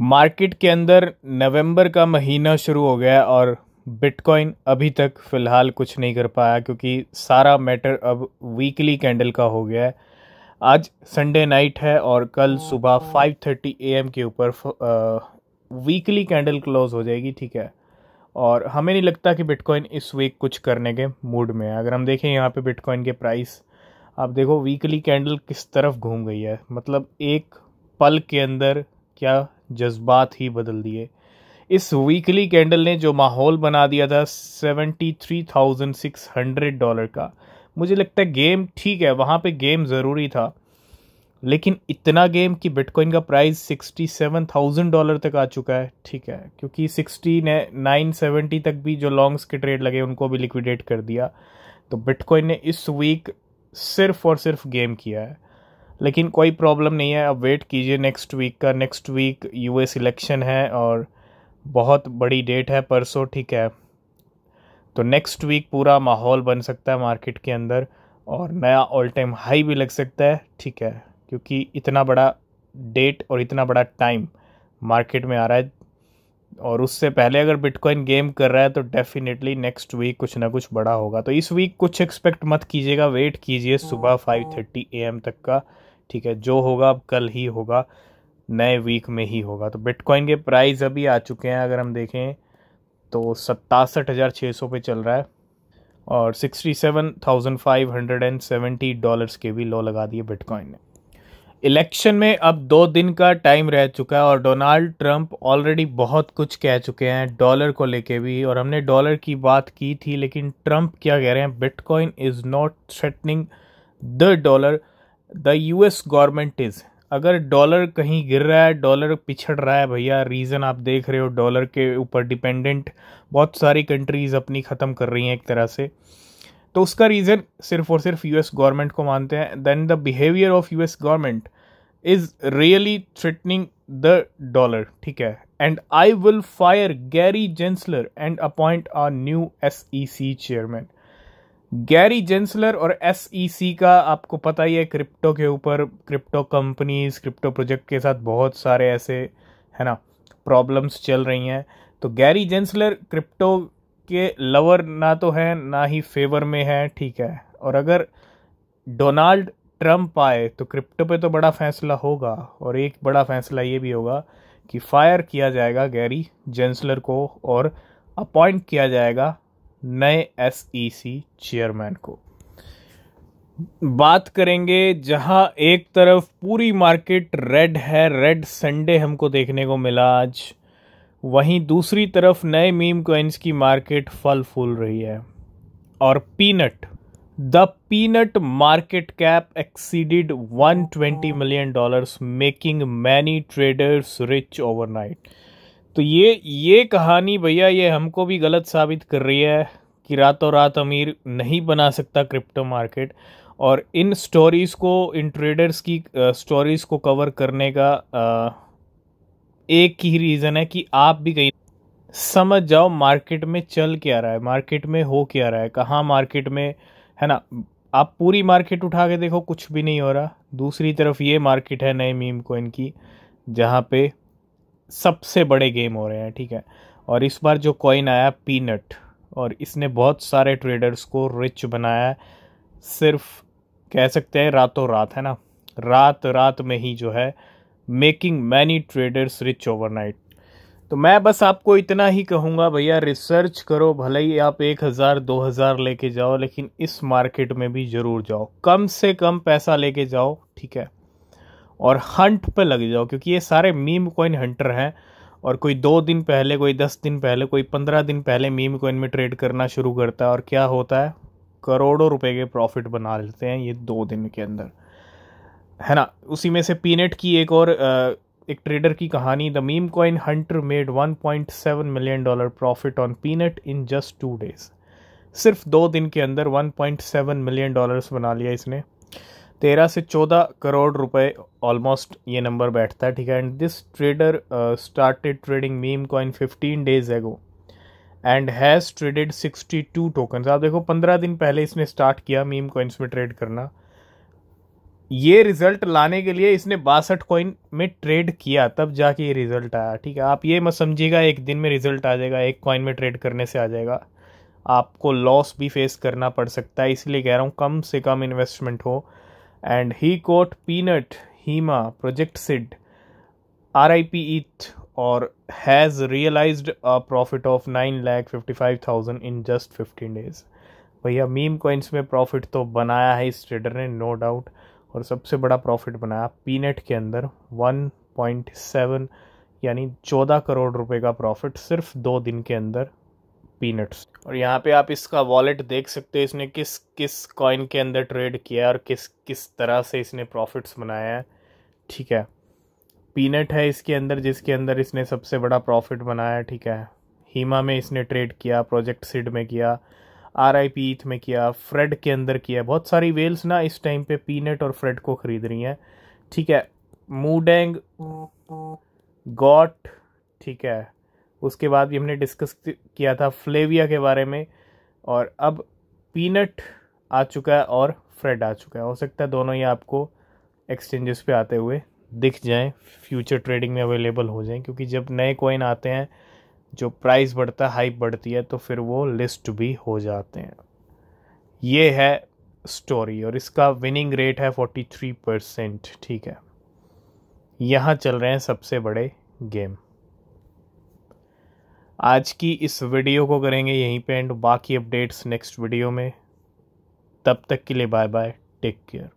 market के अंदर नवंबर का महीना शुरू हो गया और बिटकॉइन अभी तक फ़िलहाल कुछ नहीं कर पाया क्योंकि सारा मैटर अब वीकली कैंडल का हो गया है आज संडे नाइट है और कल सुबह 5:30 एम के ऊपर वीकली कैंडल क्लोज हो जाएगी ठीक है और हमें नहीं लगता कि बिटकॉइन इस वीक कुछ करने के मूड में है अगर हम देखें यहाँ पे बिटकॉइन के प्राइस आप देखो वीकली कैंडल किस तरफ घूम गई है मतलब एक पल के अंदर क्या जज्बात ही बदल दिए इस वीकली कैंडल ने जो माहौल बना दिया था seventy three thousand six hundred dollar का मुझे लगता है गेम ठीक है वहाँ पे गेम ज़रूरी था लेकिन इतना गेम कि बिटकॉइन का price sixty seven thousand dollar तक आ चुका है ठीक है क्योंकि सिक्सटी ने नाइन सेवेंटी तक भी जो लॉन्ग्स के ट्रेड लगे उनको भी लिक्विडेट कर दिया तो बिटकॉइन ने इस वीक सिर्फ और सिर्फ गेम किया है लेकिन कोई प्रॉब्लम नहीं है अब वेट कीजिए नेक्स्ट वीक का नेक्स्ट वीक यूएस इलेक्शन है और बहुत बड़ी डेट है परसों ठीक है तो नेक्स्ट वीक पूरा माहौल बन सकता है मार्केट के अंदर और नया ऑल टाइम हाई भी लग सकता है ठीक है क्योंकि इतना बड़ा डेट और इतना बड़ा टाइम मार्केट में आ रहा है और उससे पहले अगर बिटकॉइन गेम कर रहा है तो डेफिनेटली नेक्स्ट वीक कुछ ना कुछ बड़ा होगा तो इस वीक कुछ एक्सपेक्ट मत कीजिएगा वेट कीजिए सुबह फाइव थर्टी ए एम तक का ठीक है जो होगा अब कल ही होगा नए वीक में ही होगा तो बिटकॉइन के प्राइस अभी आ चुके हैं अगर हम देखें तो सत्तासठ हज़ार छः सौ पे चल रहा है और sixty seven thousand five hundred and seventy dollars के भी लो लगा दिए बिटकॉइन ने इलेक्शन में अब दो दिन का टाइम रह चुका है और डोनाल्ड ट्रंप ऑलरेडी बहुत कुछ कह चुके हैं डॉलर को लेके भी और हमने डॉलर की बात की थी लेकिन ट्रंप क्या कह रहे हैं bitcoin is not threatening the dollar the U S government is अगर डॉलर कहीं गिर रहा है डॉलर पिछड़ रहा है भैया रीज़न आप देख रहे हो डॉलर के ऊपर डिपेंडेंट बहुत सारी कंट्रीज़ अपनी ख़त्म कर रही हैं एक तरह से तो उसका रीज़न सिर्फ और सिर्फ यूएस गवर्नमेंट को मानते हैं then the behaviour of US government is really threatening the dollar ठीक है and I will fire Gary Gensler and appoint a new S E C chairman Gary Gensler और एस e का आपको पता ही है क्रिप्टो के ऊपर क्रिप्टो कंपनीज क्रिप्टो प्रोजेक्ट के साथ बहुत सारे ऐसे है ना प्रॉब्लम्स चल रही हैं तो गैरी जेंसलर क्रिप्टो के लवर ना तो है ना ही फेवर में है ठीक है और अगर डोनाल्ड ट्रंप आए तो क्रिप्टो पे तो बड़ा फैसला होगा और एक बड़ा फैसला ये भी होगा कि फायर किया जाएगा गैरी जेंसलर को और अपॉइंट किया जाएगा नए एसईसी चेयरमैन e को बात करेंगे जहां एक तरफ पूरी मार्केट रेड है रेड संडे हमको देखने को मिला आज वहीं दूसरी तरफ नए मीम कॉइन्स की मार्केट फल फूल रही है और peanut the peanut market cap exceeded 120 million dollars making many traders rich overnight तो ये ये कहानी भैया ये हमको भी गलत साबित कर रही है कि रातों रात अमीर नहीं बना सकता क्रिप्टो मार्केट और इन स्टोरीज़ को इन ट्रेडर्स की स्टोरीज़ को कवर करने का आ, एक ही रीज़न है कि आप भी कहीं समझ जाओ मार्केट में चल क्या रहा है मार्केट में हो क्या रहा है कहाँ मार्केट में है ना आप पूरी मार्केट उठा के देखो कुछ भी नहीं हो रहा दूसरी तरफ ये मार्केट है नए मीम कोइन की जहाँ पे सबसे बड़े गेम हो रहे हैं ठीक है और इस बार जो कॉइन आया पीनट और इसने बहुत सारे ट्रेडर्स को रिच बनाया सिर्फ कह सकते हैं रातों रात है ना रात रात में ही जो है making many traders rich overnight तो मैं बस आपको इतना ही कहूँगा भैया रिसर्च करो भले ही आप एक हज़ार दो हज़ार लेके जाओ लेकिन इस मार्केट में भी ज़रूर जाओ कम से कम पैसा लेके जाओ ठीक है और हंट पे लग जाओ क्योंकि ये सारे मीम कॉइन हंटर हैं और कोई दो दिन पहले कोई दस दिन पहले कोई पंद्रह दिन पहले मीम कॉइन में ट्रेड करना शुरू करता है और क्या होता है करोड़ों रुपए के प्रॉफिट बना लेते हैं ये दो दिन के अंदर है ना उसी में से पीनेट की एक और एक ट्रेडर की कहानी the meme coin hunter made 1.7 million dollar profit on peanut in just two days सिर्फ दो दिन के अंदर 1.7 मिलियन डॉलर्स बना लिया इसने तेरह से चौदह करोड़ रुपए ऑलमोस्ट ये नंबर बैठता है ठीक है and this trader started trading meme coin fifteen days ago and has traded sixty two tokens आप देखो पंद्रह दिन पहले इसने स्टार्ट किया मीम कॉइन्स में ट्रेड करना ये रिजल्ट लाने के लिए इसने बासठ कॉइन में ट्रेड किया तब जाके ये रिजल्ट आया ठीक है आप ये मत समझिएगा एक दिन में रिजल्ट आ जाएगा एक कॉइन में ट्रेड करने से आ जाएगा आपको लॉस भी फेस करना पड़ सकता है इसलिए कह रहा हूँ कम से कम इन्वेस्टमेंट हो and he caught Peanut, Hema, Project Sid, RIP ETH, or has realized a profit of nine lakh fifty five thousand in just fifteen days भैया मीम कॉइन्स में प्रॉफिट तो बनाया है इस ट्रेडर ने नो डाउट और सबसे बड़ा प्रॉफिट बनाया पीनेट के अंदर वन पॉइंट सेवन यानी चौदह करोड़ रुपए का प्रॉफिट सिर्फ दो दिन के अंदर पीनट्स और यहाँ पे आप इसका वॉलेट देख सकते हो इसने किस किस कॉइन के अंदर ट्रेड किया और किस किस तरह से इसने प्रॉफिट्स बनाया है ठीक है पीनट है इसके अंदर जिसके अंदर इसने सबसे बड़ा प्रॉफिट बनाया ठीक है हीमा में इसने ट्रेड किया प्रोजेक्ट सीड में किया आर आई पी ईथ में किया फ्रेड के अंदर किया बहुत सारी वेल्स ना इस टाइम पे पीनट और फ्रेड को ख़रीद रही हैं ठीक है मूडेंग गॉट ठीक है उसके बाद भी हमने डिस्कस किया था फ्लेविया के बारे में और अब पीनट आ चुका है और फ्रेड आ चुका है हो सकता है दोनों ही आपको एक्सचेंजेस पे आते हुए दिख जाएं फ्यूचर ट्रेडिंग में अवेलेबल हो जाएं क्योंकि जब नए कॉइन आते हैं जो प्राइस बढ़ता है हाइप बढ़ती है तो फिर वो लिस्ट भी हो जाते हैं ये है स्टोरी और इसका विनिंग रेट है फोर्टी थ्री परसेंट ठीक है यहाँ चल रहे हैं सबसे बड़े गेम आज की इस वीडियो को करेंगे यहीं पे एंड बाकी अपडेट्स नेक्स्ट वीडियो में तब तक के लिए बाय बाय टेक केयर